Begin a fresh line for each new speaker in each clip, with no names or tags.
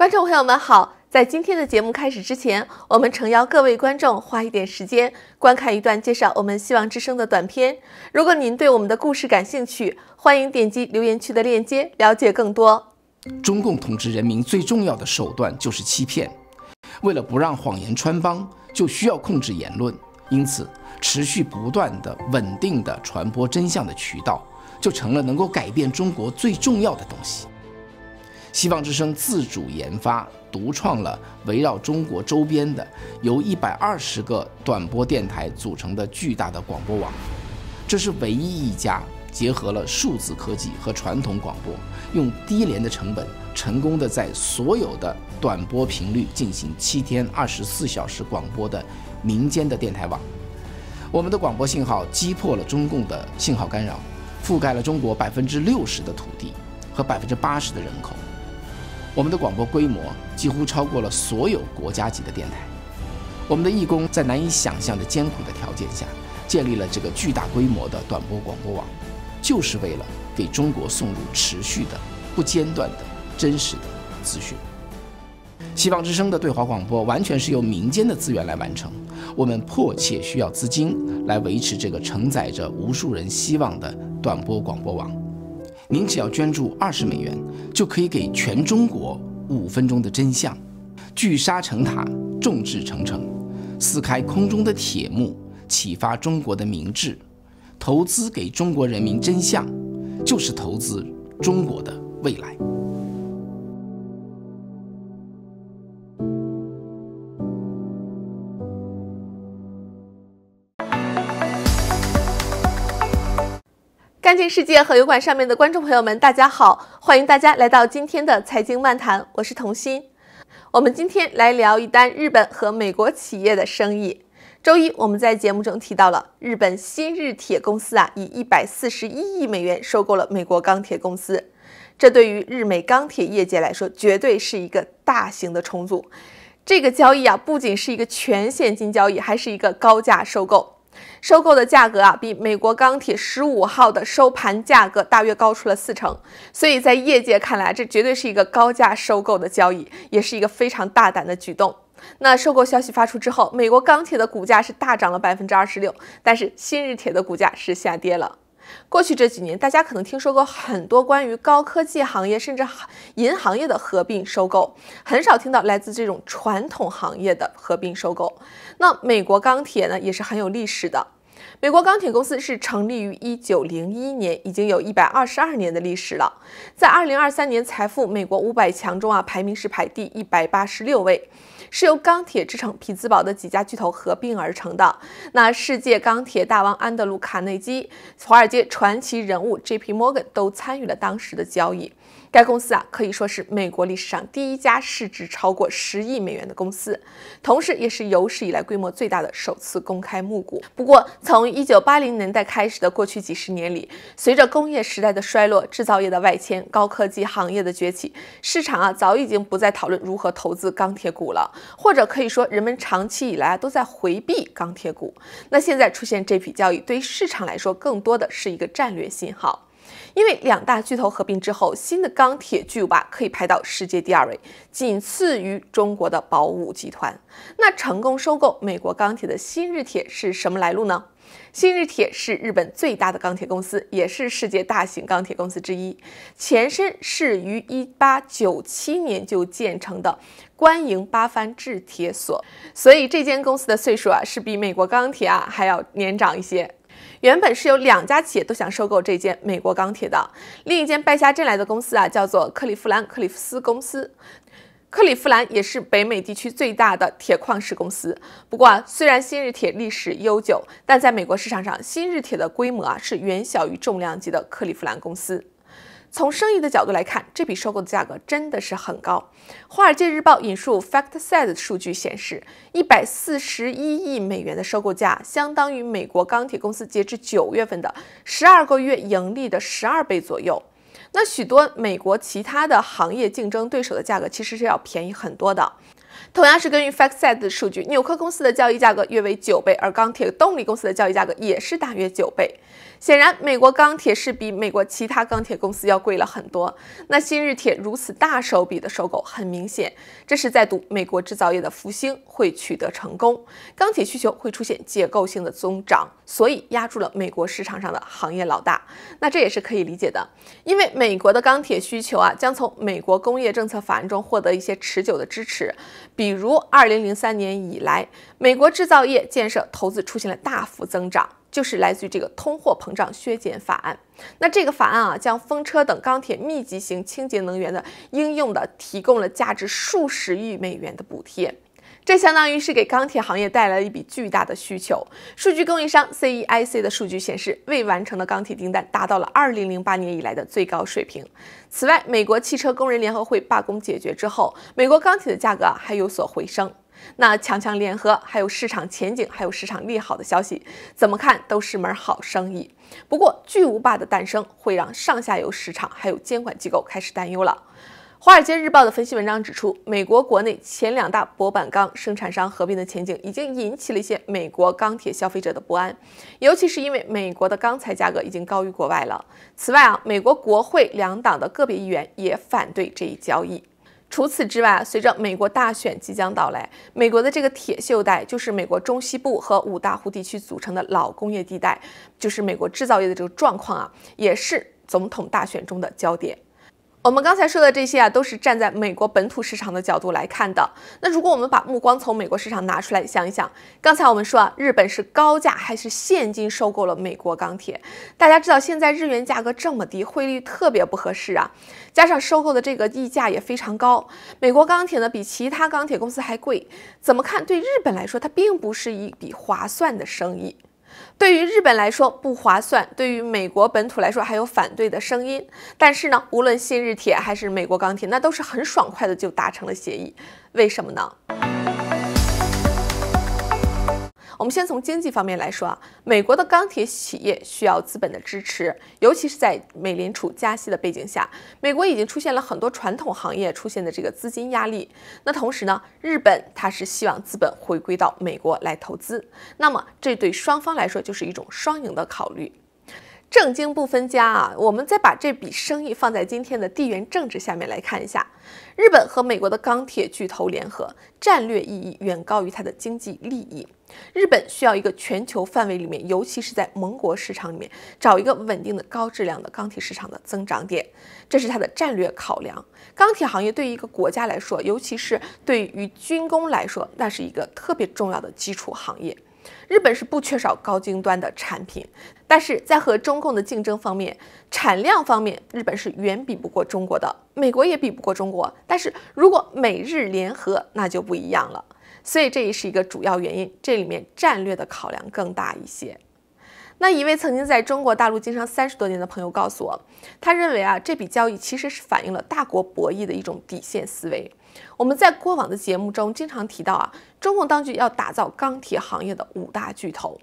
观众朋友们好，在今天的节目开始之前，我们诚邀各位观众花一点时间观看一段介绍我们《希望之声》的短片。如果您对我们的故事感兴趣，欢迎点击留言区的链接了解
更多。中共统治人民最重要的手段就是欺骗，为了不让谎言穿帮，就需要控制言论，因此，持续不断的、稳定的传播真相的渠道，就成了能够改变中国最重要的东西。希望之声自主研发、独创了围绕中国周边的由一百二十个短波电台组成的巨大的广播网。这是唯一一家结合了数字科技和传统广播，用低廉的成本成功的在所有的短波频率进行七天二十四小时广播的民间的电台网。我们的广播信号击破了中共的信号干扰，覆盖了中国百分之六十的土地和百分之八十的人口。我们的广播规模几乎超过了所有国家级的电台。我们的义工在难以想象的艰苦的条件下，建立了这个巨大规模的短波广播网，就是为了给中国送入持续的、不间断的真实的资讯。希望之声的对华广播完全是由民间的资源来完成。我们迫切需要资金来维持这个承载着无数人希望的短波广播网。您只要捐助二十美元，就可以给全中国五分钟的真相。聚沙成塔，众志成城，撕开空中的铁幕，启发中国的明智。投资给中国人民真相，就是投资中国的未来。
天世界和油管上面的观众朋友们，大家好，欢迎大家来到今天的财经漫谈，我是童心。我们今天来聊一单日本和美国企业的生意。周一我们在节目中提到了，日本新日铁公司啊以一百四十一亿美元收购了美国钢铁公司，这对于日美钢铁业界来说绝对是一个大型的重组。这个交易啊不仅是一个全现金交易，还是一个高价收购。收购的价格啊，比美国钢铁十五号的收盘价格大约高出了四成，所以在业界看来，这绝对是一个高价收购的交易，也是一个非常大胆的举动。那收购消息发出之后，美国钢铁的股价是大涨了百分之二十六，但是新日铁的股价是下跌了。过去这几年，大家可能听说过很多关于高科技行业甚至银行业的合并收购，很少听到来自这种传统行业的合并收购。那美国钢铁呢，也是很有历史的。美国钢铁公司是成立于一九零一年，已经有一百二十二年的历史了。在二零二三年财富美国五百强中啊，排名是排第一百八十六位，是由钢铁之城匹兹堡的几家巨头合并而成的。那世界钢铁大王安德鲁·卡内基、华尔街传奇人物 J.P. Morgan 都参与了当时的交易。该公司啊，可以说是美国历史上第一家市值超过十亿美元的公司，同时也是有史以来规模最大的首次公开募股。不过，从一九八零年代开始的过去几十年里，随着工业时代的衰落、制造业的外迁、高科技行业的崛起，市场啊早已经不再讨论如何投资钢铁股了，或者可以说，人们长期以来啊都在回避钢铁股。那现在出现这笔交易，对于市场来说更多的是一个战略信号，因为两大巨头合并之后，新的钢铁巨无霸可以排到世界第二位，仅次于中国的宝武集团。那成功收购美国钢铁的新日铁是什么来路呢？新日铁是日本最大的钢铁公司，也是世界大型钢铁公司之一。前身是于一八九七年就建成的官营八幡制铁所，所以这间公司的岁数啊是比美国钢铁啊还要年长一些。原本是有两家企业都想收购这间美国钢铁的，另一间败下阵来的公司啊叫做克利夫兰克利夫斯公司。克利夫兰也是北美地区最大的铁矿石公司。不过，啊，虽然新日铁历史悠久，但在美国市场上，新日铁的规模啊是远小于重量级的克利夫兰公司。从生意的角度来看，这笔收购的价格真的是很高。《华尔街日报》引述 Factset 数据显示，一百四十一亿美元的收购价，相当于美国钢铁公司截至九月份的十二个月盈利的十二倍左右。那许多美国其他的行业竞争对手的价格其实是要便宜很多的。同样是根据 Factset 的数据，纽柯公司的交易价格约为九倍，而钢铁动力公司的交易价格也是大约九倍。显然，美国钢铁是比美国其他钢铁公司要贵了很多。那新日铁如此大手笔的收购，很明显这是在赌美国制造业的复兴会取得成功，钢铁需求会出现结构性的增长，所以压住了美国市场上的行业老大。那这也是可以理解的，因为美国的钢铁需求啊，将从美国工业政策法案中获得一些持久的支持。比如，二零零三年以来，美国制造业建设投资出现了大幅增长，就是来自于这个通货膨胀削减法案。那这个法案啊，将风车等钢铁密集型清洁能源的应用的提供了价值数十亿美元的补贴。这相当于是给钢铁行业带来了一笔巨大的需求。数据供应商 CEIC 的数据显示，未完成的钢铁订单达到了2008年以来的最高水平。此外，美国汽车工人联合会罢工解决之后，美国钢铁的价格还有所回升。那强强联合，还有市场前景，还有市场利好的消息，怎么看都是门好生意。不过，巨无霸的诞生会让上下游市场还有监管机构开始担忧了。《华尔街日报》的分析文章指出，美国国内前两大薄板钢生产商合并的前景已经引起了一些美国钢铁消费者的不安，尤其是因为美国的钢材价格已经高于国外了。此外啊，美国国会两党的个别议员也反对这一交易。除此之外，随着美国大选即将到来，美国的这个铁锈带，就是美国中西部和五大湖地区组成的老工业地带，就是美国制造业的这个状况啊，也是总统大选中的焦点。我们刚才说的这些啊，都是站在美国本土市场的角度来看的。那如果我们把目光从美国市场拿出来想一想，刚才我们说啊，日本是高价还是现金收购了美国钢铁？大家知道现在日元价格这么低，汇率特别不合适啊，加上收购的这个溢价也非常高，美国钢铁呢比其他钢铁公司还贵，怎么看对日本来说，它并不是一笔划算的生意。对于日本来说不划算，对于美国本土来说还有反对的声音。但是呢，无论新日铁还是美国钢铁，那都是很爽快的就达成了协议。为什么呢？我们先从经济方面来说啊，美国的钢铁企业需要资本的支持，尤其是在美联储加息的背景下，美国已经出现了很多传统行业出现的这个资金压力。那同时呢，日本它是希望资本回归到美国来投资，那么这对双方来说就是一种双赢的考虑。正经不分家啊！我们再把这笔生意放在今天的地缘政治下面来看一下，日本和美国的钢铁巨头联合，战略意义远高于它的经济利益。日本需要一个全球范围里面，尤其是在盟国市场里面，找一个稳定的高质量的钢铁市场的增长点，这是它的战略考量。钢铁行业对于一个国家来说，尤其是对于军工来说，那是一个特别重要的基础行业。日本是不缺少高精端的产品。但是在和中共的竞争方面，产量方面，日本是远比不过中国的，美国也比不过中国。但是如果美日联合，那就不一样了。所以这也是一个主要原因，这里面战略的考量更大一些。那一位曾经在中国大陆经商三十多年的朋友告诉我，他认为啊，这笔交易其实是反映了大国博弈的一种底线思维。我们在过往的节目中经常提到啊，中共当局要打造钢铁行业的五大巨头。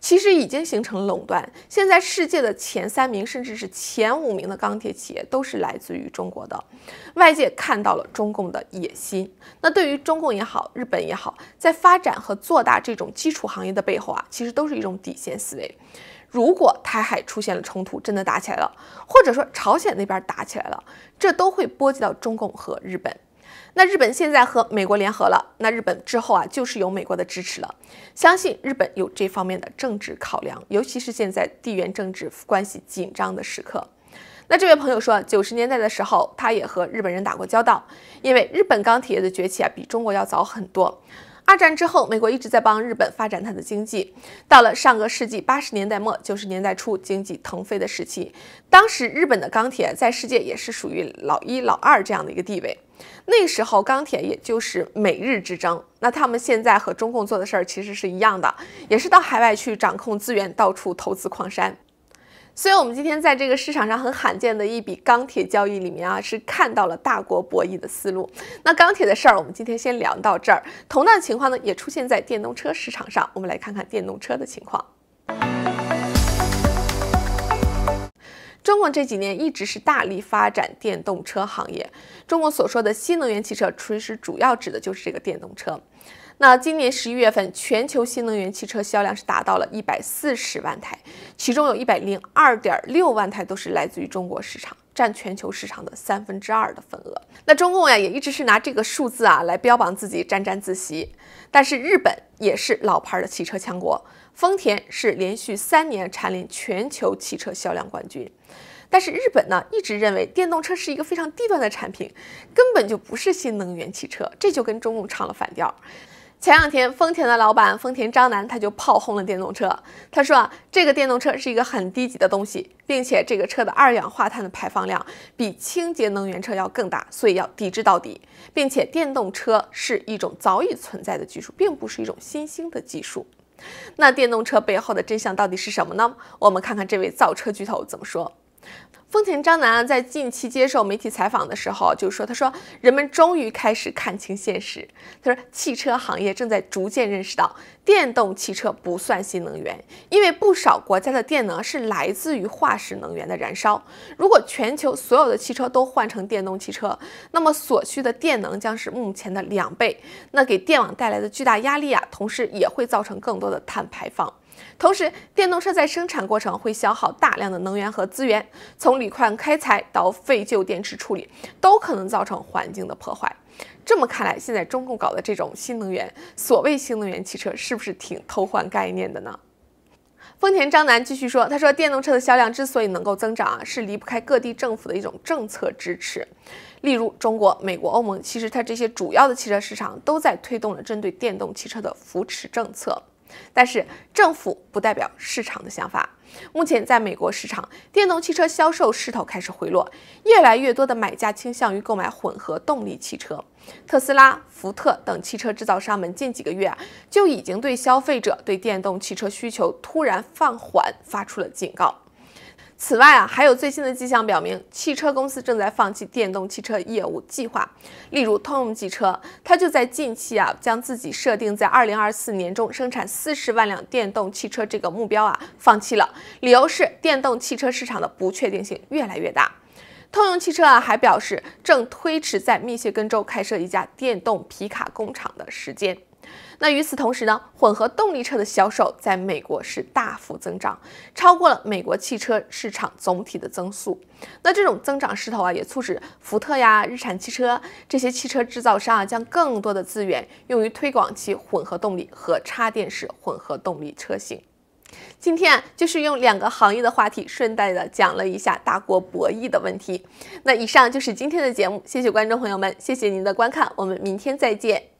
其实已经形成了垄断。现在世界的前三名，甚至是前五名的钢铁企业，都是来自于中国的。外界看到了中共的野心。那对于中共也好，日本也好，在发展和做大这种基础行业的背后啊，其实都是一种底线思维。如果台海出现了冲突，真的打起来了，或者说朝鲜那边打起来了，这都会波及到中共和日本。那日本现在和美国联合了，那日本之后啊就是有美国的支持了。相信日本有这方面的政治考量，尤其是现在地缘政治关系紧张的时刻。那这位朋友说，九十年代的时候，他也和日本人打过交道，因为日本钢铁业的崛起啊比中国要早很多。二战之后，美国一直在帮日本发展它的经济，到了上个世纪八十年代末、九十年代初经济腾飞的时期，当时日本的钢铁在世界也是属于老一老二这样的一个地位。那时候钢铁也就是美日之争，那他们现在和中共做的事儿其实是一样的，也是到海外去掌控资源，到处投资矿山。所以，我们今天在这个市场上很罕见的一笔钢铁交易里面啊，是看到了大国博弈的思路。那钢铁的事儿，我们今天先聊到这儿。同样的情况呢，也出现在电动车市场上。我们来看看电动车的情况。中国这几年一直是大力发展电动车行业。中国所说的新能源汽车，其实主要指的就是这个电动车。那今年十一月份，全球新能源汽车销量是达到了一百四十万台，其中有一百零二点六万台都是来自于中国市场。占全球市场的三分之二的份额。那中共呀也一直是拿这个数字啊来标榜自己，沾沾自喜。但是日本也是老牌的汽车强国，丰田是连续三年蝉联全球汽车销量冠军。但是日本呢一直认为电动车是一个非常低端的产品，根本就不是新能源汽车，这就跟中共唱了反调。前两天，丰田的老板丰田章男他就炮轰了电动车。他说啊，这个电动车是一个很低级的东西，并且这个车的二氧化碳的排放量比清洁能源车要更大，所以要抵制到底。并且，电动车是一种早已存在的技术，并不是一种新兴的技术。那电动车背后的真相到底是什么呢？我们看看这位造车巨头怎么说。丰田章男在近期接受媒体采访的时候，就说：“他说，人们终于开始看清现实。他说，汽车行业正在逐渐认识到，电动汽车不算新能源，因为不少国家的电能是来自于化石能源的燃烧。如果全球所有的汽车都换成电动汽车，那么所需的电能将是目前的两倍。那给电网带来的巨大压力啊，同时也会造成更多的碳排放。”同时，电动车在生产过程会消耗大量的能源和资源，从锂矿开采到废旧电池处理，都可能造成环境的破坏。这么看来，现在中共搞的这种新能源，所谓新能源汽车，是不是挺偷换概念的呢？丰田章男继续说，他说电动车的销量之所以能够增长啊，是离不开各地政府的一种政策支持。例如中国、美国、欧盟，其实它这些主要的汽车市场都在推动了针对电动汽车的扶持政策。但是政府不代表市场的想法。目前，在美国市场，电动汽车销售势头开始回落，越来越多的买家倾向于购买混合动力汽车。特斯拉、福特等汽车制造商们近几个月就已经对消费者对电动汽车需求突然放缓发出了警告。此外啊，还有最新的迹象表明，汽车公司正在放弃电动汽车业务计划。例如，通用汽车，它就在近期啊，将自己设定在二零二四年中生产四十万辆电动汽车这个目标啊，放弃了。理由是电动汽车市场的不确定性越来越大。通用汽车啊，还表示正推迟在密歇根州开设一家电动皮卡工厂的时间。那与此同时呢，混合动力车的销售在美国是大幅增长，超过了美国汽车市场总体的增速。那这种增长势头啊，也促使福特呀、日产汽车这些汽车制造商啊，将更多的资源用于推广其混合动力和插电式混合动力车型。今天啊，就是用两个行业的话题，顺带的讲了一下大国博弈的问题。那以上就是今天的节目，谢谢观众朋友们，谢谢您的观看，我们明天再见。